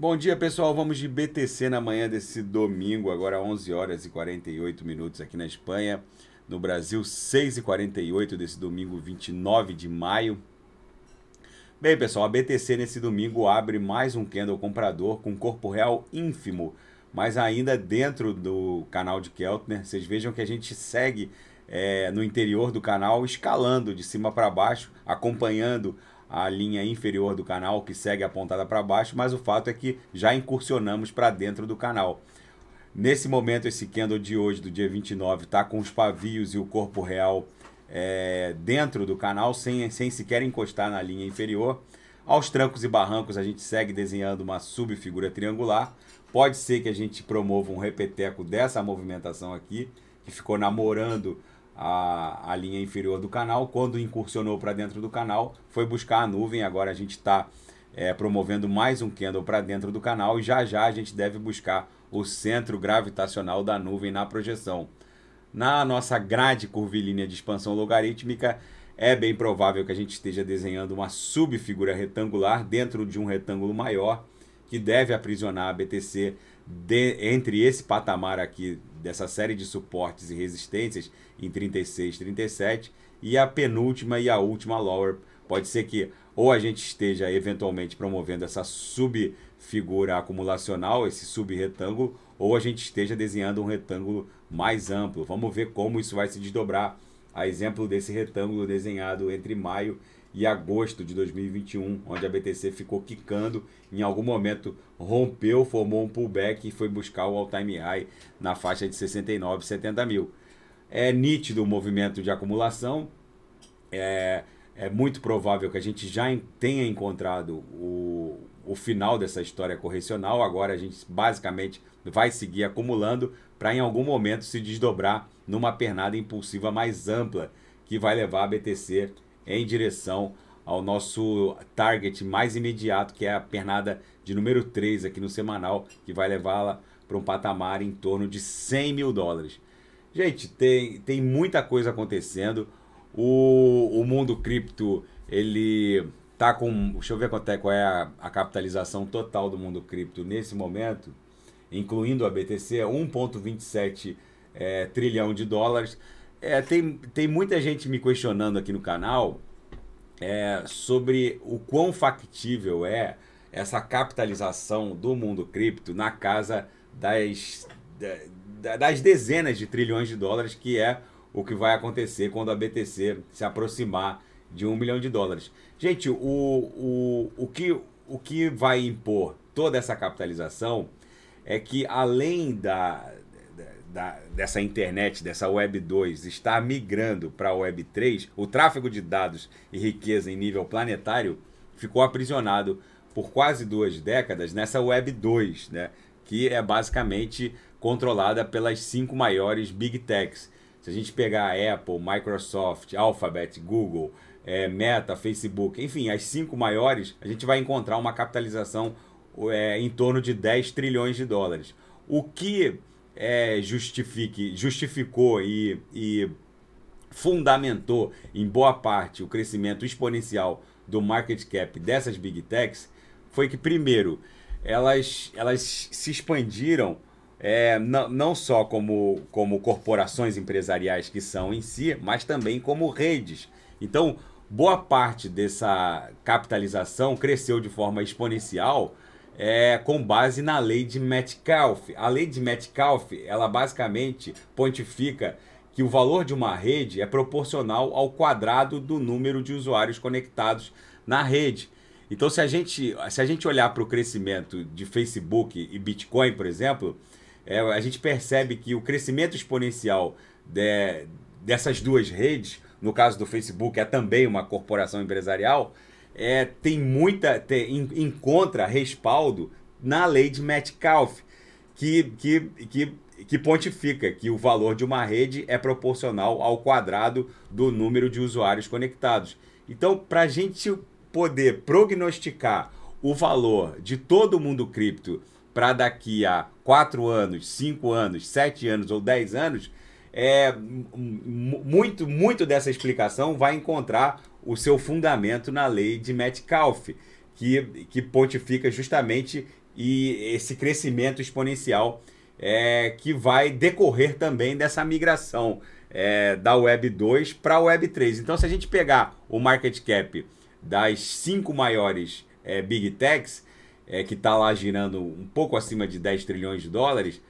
Bom dia, pessoal. Vamos de BTC na manhã desse domingo, agora 11 horas e 48 minutos aqui na Espanha. No Brasil, 6 e 48 desse domingo, 29 de maio. Bem, pessoal, a BTC nesse domingo abre mais um candle comprador com corpo real ínfimo, mas ainda dentro do canal de Keltner. Vocês vejam que a gente segue é, no interior do canal, escalando de cima para baixo, acompanhando a linha inferior do canal, que segue apontada para baixo, mas o fato é que já incursionamos para dentro do canal. Nesse momento, esse candle de hoje, do dia 29, está com os pavios e o corpo real é, dentro do canal, sem, sem sequer encostar na linha inferior. Aos trancos e barrancos, a gente segue desenhando uma subfigura triangular. Pode ser que a gente promova um repeteco dessa movimentação aqui, que ficou namorando a, a linha inferior do canal. Quando incursionou para dentro do canal, foi buscar a nuvem. Agora a gente está é, promovendo mais um candle para dentro do canal e já já a gente deve buscar o centro gravitacional da nuvem na projeção. Na nossa grade curvilínea de expansão logarítmica, é bem provável que a gente esteja desenhando uma subfigura retangular dentro de um retângulo maior que deve aprisionar a BTC de, entre esse patamar aqui dessa série de suportes e resistências em 36, 37 e a penúltima e a última lower. Pode ser que ou a gente esteja eventualmente promovendo essa subfigura acumulacional, esse subretângulo, ou a gente esteja desenhando um retângulo mais amplo. Vamos ver como isso vai se desdobrar. A exemplo desse retângulo desenhado entre maio e agosto de 2021, onde a BTC ficou quicando, em algum momento rompeu, formou um pullback e foi buscar o all-time high na faixa de 69, 70 mil. É nítido o movimento de acumulação, é, é muito provável que a gente já tenha encontrado o, o final dessa história correcional, agora a gente basicamente vai seguir acumulando para em algum momento se desdobrar numa pernada impulsiva mais ampla que vai levar a BTC em direção ao nosso target mais imediato, que é a pernada de número 3 aqui no semanal, que vai levá-la para um patamar em torno de 100 mil dólares. Gente, tem, tem muita coisa acontecendo. O, o mundo cripto, ele tá com. Deixa eu ver quanto é, qual é a, a capitalização total do mundo cripto nesse momento, incluindo a BTC, é 1,27 é, eh, trilhão de dólares. É, tem, tem muita gente me questionando aqui no canal é, sobre o quão factível é essa capitalização do mundo cripto na casa das, das dezenas de trilhões de dólares, que é o que vai acontecer quando a BTC se aproximar de um milhão de dólares. Gente, o, o, o, que, o que vai impor toda essa capitalização é que além da, da, dessa internet, dessa Web 2, está migrando para a Web 3, o tráfego de dados e riqueza em nível planetário ficou aprisionado por quase duas décadas nessa Web 2, né? que é basicamente controlada pelas cinco maiores Big Techs. Se a gente pegar a Apple, Microsoft, Alphabet, Google, é, Meta, Facebook, enfim, as cinco maiores, a gente vai encontrar uma capitalização é, em torno de 10 trilhões de dólares. O que é, justifique, justificou e, e fundamentou em boa parte o crescimento exponencial do market cap dessas big techs foi que, primeiro, elas, elas se expandiram é, não, não só como, como corporações empresariais que são em si, mas também como redes. Então, boa parte dessa capitalização cresceu de forma exponencial é, com base na lei de Metcalfe. A lei de Metcalfe, ela basicamente pontifica que o valor de uma rede é proporcional ao quadrado do número de usuários conectados na rede. Então, se a gente, se a gente olhar para o crescimento de Facebook e Bitcoin, por exemplo, é, a gente percebe que o crescimento exponencial de, dessas duas redes, no caso do Facebook é também uma corporação empresarial, é, tem muita tem, encontra respaldo na lei de Metcalfe, que, que, que, que pontifica que o valor de uma rede é proporcional ao quadrado do número de usuários conectados. Então, para a gente poder prognosticar o valor de todo mundo cripto para daqui a 4 anos, 5 anos, 7 anos ou 10 anos, é, muito, muito dessa explicação vai encontrar o seu fundamento na lei de Metcalfe, que, que pontifica justamente e esse crescimento exponencial é, que vai decorrer também dessa migração é, da Web 2 para a Web 3. Então, se a gente pegar o market cap das cinco maiores é, big techs, é, que está lá girando um pouco acima de 10 trilhões de dólares,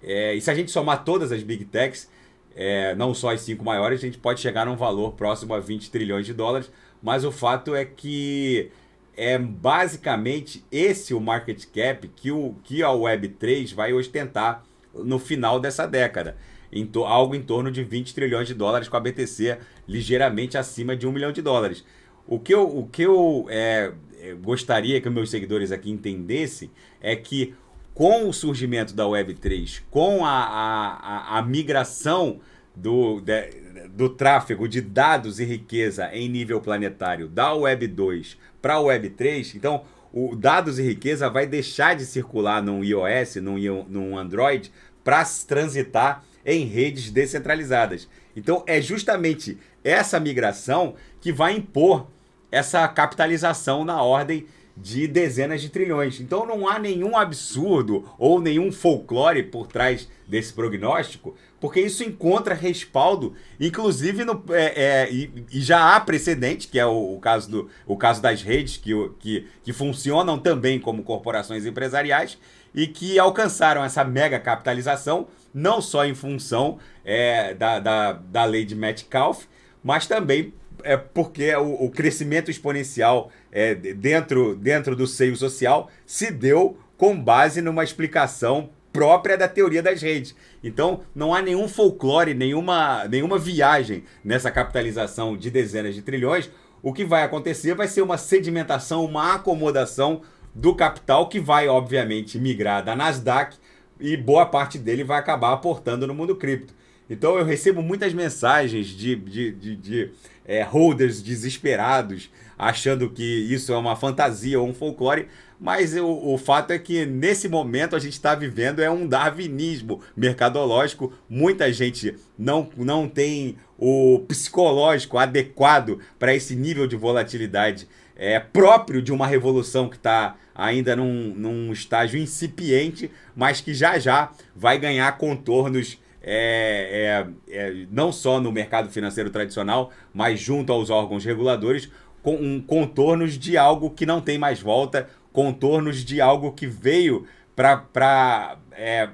é, e se a gente somar todas as big techs, é, não só as cinco maiores, a gente pode chegar a um valor próximo a 20 trilhões de dólares, mas o fato é que é basicamente esse o market cap que, o, que a Web3 vai ostentar no final dessa década. Em to, algo em torno de 20 trilhões de dólares com a BTC ligeiramente acima de um milhão de dólares. O que eu, o que eu é, é gostaria que meus seguidores aqui entendessem é que com o surgimento da Web3, com a, a, a, a migração do, de, do tráfego de dados e riqueza em nível planetário da Web2 para a Web3, então o dados e riqueza vai deixar de circular num iOS, num, num Android, para transitar em redes descentralizadas. Então é justamente essa migração que vai impor essa capitalização na ordem de dezenas de trilhões. Então não há nenhum absurdo ou nenhum folclore por trás desse prognóstico, porque isso encontra respaldo, inclusive no, é, é, e, e, já há precedente, que é o, o, caso, do, o caso das redes que, que, que funcionam também como corporações empresariais e que alcançaram essa mega capitalização, não só em função é, da, da, da lei de Metcalfe, mas também é porque o, o crescimento exponencial é, dentro, dentro do seio social se deu com base numa explicação própria da teoria das redes. Então, não há nenhum folclore, nenhuma, nenhuma viagem nessa capitalização de dezenas de trilhões. O que vai acontecer vai ser uma sedimentação, uma acomodação do capital que vai, obviamente, migrar da Nasdaq e boa parte dele vai acabar aportando no mundo cripto. Então eu recebo muitas mensagens de, de, de, de é, holders desesperados, achando que isso é uma fantasia ou um folclore, mas o fato é que nesse momento a gente está vivendo é um darwinismo mercadológico. Muita gente não, não tem o psicológico adequado para esse nível de volatilidade é próprio de uma revolução que está ainda num, num estágio incipiente, mas que já já vai ganhar contornos é, é, é, não só no mercado financeiro tradicional, mas junto aos órgãos reguladores, com um, contornos de algo que não tem mais volta, contornos de algo que veio para é,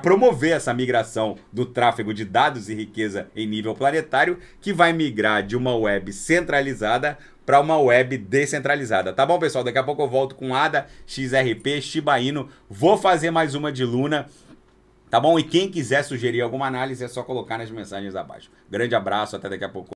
promover essa migração do tráfego de dados e riqueza em nível planetário, que vai migrar de uma web centralizada para uma web descentralizada. Tá bom, pessoal? Daqui a pouco eu volto com ADA, XRP, Shiba Inu. Vou fazer mais uma de Luna. Tá bom? E quem quiser sugerir alguma análise é só colocar nas mensagens abaixo. Grande abraço, até daqui a pouco.